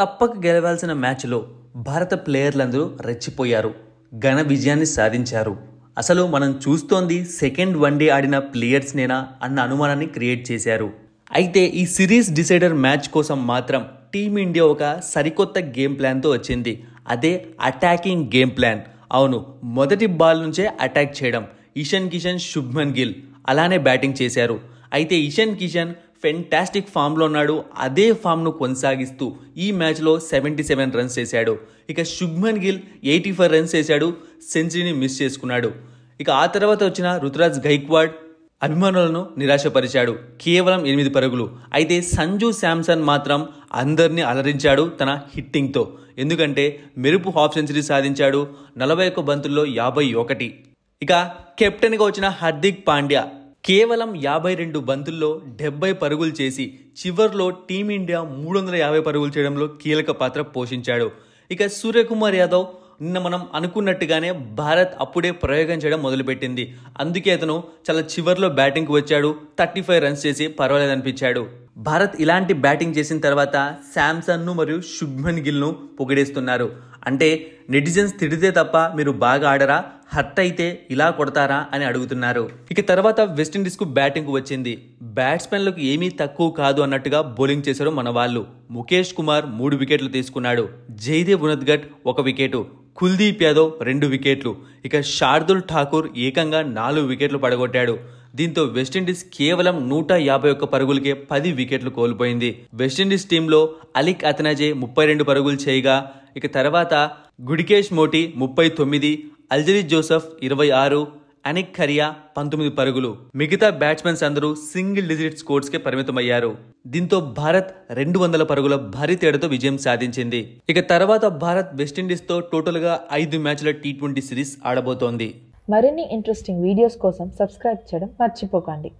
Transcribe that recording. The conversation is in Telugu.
తప్పక గెలవాల్సిన మ్యాచ్లో భారత ప్లేయర్లందరూ రెచ్చిపోయారు ఘన విజయాన్ని సాధించారు అసలు మనం చూస్తోంది సెకండ్ వన్డే ఆడిన ప్లేయర్స్నేనా అన్న అనుమానాన్ని క్రియేట్ చేశారు అయితే ఈ సిరీస్ డిసైడర్ మ్యాచ్ కోసం మాత్రం టీమిండియా ఒక సరికొత్త గేమ్ ప్లాన్తో వచ్చింది అదే అటాకింగ్ గేమ్ ప్లాన్ అవును మొదటి బాల్ నుంచే అటాక్ చేయడం ఇషాన్ కిషన్ శుభ్మన్ గిల్ అలానే బ్యాటింగ్ చేశారు అయితే ఇషాన్ కిషన్ ఫెంటాస్టిక్ ఫామ్లో ఉన్నాడు అదే ఫామ్ను కొనసాగిస్తూ ఈ మ్యాచ్లో సెవెంటీ సెవెన్ రన్స్ చేశాడు ఇక Shubman Gill eighty five runs చేశాడు సెంచరీని మిస్ చేసుకున్నాడు ఇక ఆ తర్వాత వచ్చిన రుతురాజ్ గైక్వాడ్ అభిమానులను నిరాశపరిచాడు కేవలం ఎనిమిది పరుగులు అయితే సంజు శాంసన్ మాత్రం అందరినీ అలరించాడు తన హిట్టింగ్తో ఎందుకంటే మెరుపు హాఫ్ సెంచరీ సాధించాడు నలభై ఒక్క బంతుల్లో యాభై ఒకటి ఇక కెప్టెన్గా వచ్చిన హార్దిక్ పాండ్యా కేవలం యాభై రెండు బంతుల్లో డెబ్బై పరుగులు చేసి చివర్లో టీమిండియా మూడు వందల యాభై పరుగులు చేయడంలో కీలక పాత్ర పోషించాడు ఇక సూర్యకుమార్ యాదవ్ నిన్న మనం అనుకున్నట్టుగానే భారత్ అప్పుడే ప్రయోగం చేయడం మొదలుపెట్టింది అందుకే అతను చాలా చివరిలో బ్యాటింగ్కి వచ్చాడు థర్టీ ఫైవ్ రన్స్ చేసి పర్వాలేదనిపించాడు భారత్ ఇలాంటి బ్యాటింగ్ చేసిన తర్వాత శాంసన్ను మరియు శుభ్మన్ గిల్ను పొగిడేస్తున్నారు అంటే నెటిజన్స్ తిడితే తప్ప మీరు బాగా ఆడరా హర్ట్ అయితే ఇలా కొడతారా అని అడుగుతున్నారు ఇక తర్వాత వెస్టిండీస్కు బ్యాటింగ్కు వచ్చింది బ్యాట్స్మెన్లకు ఏమీ తక్కువ కాదు అన్నట్టుగా బౌలింగ్ చేశారు మన వాళ్ళు ముఖేష్ కుమార్ మూడు వికెట్లు తీసుకున్నాడు జయదేవ్ ఉనద్గట్ ఒక వికెటు కుల్దీప్ యాదవ్ రెండు వికెట్లు ఇక శార్దుల్ ఠాకూర్ ఏకంగా నాలుగు వికెట్లు పడగొట్టాడు దీంతో వెస్టిండీస్ కేవలం నూట యాభై ఒక్క పరుగులకే పది వికెట్లు కోల్పోయింది వెస్టిండీస్ టీంలో అలిక్ అతనాజే ముప్పై రెండు పరుగులు చేయగా ఇక తర్వాత గుడికేష్ మోటి ముప్పై తొమ్మిది అల్జరీ జోసఫ్ ఇరవై ఆరు అనిక్ ఖరియా పంతొమ్మిది పరుగులు మిగతా బ్యాట్స్మెన్స్ అందరూ సింగిల్ డిజిట్ స్కోర్స్కే పరిమితమయ్యారు దీంతో భారత్ రెండు వందల పరుగుల భారీ తేడాతో విజయం సాధించింది ఇక తర్వాత భారత్ వెస్టిండీస్తో టోటల్గా ఐదు మ్యాచ్ల టీ ట్వంటీ సిరీస్ ఆడబోతోంది మరిన్ని ఇంట్రెస్టింగ్ వీడియోస్ కోసం సబ్స్క్రైబ్ చేయడం మర్చిపోకండి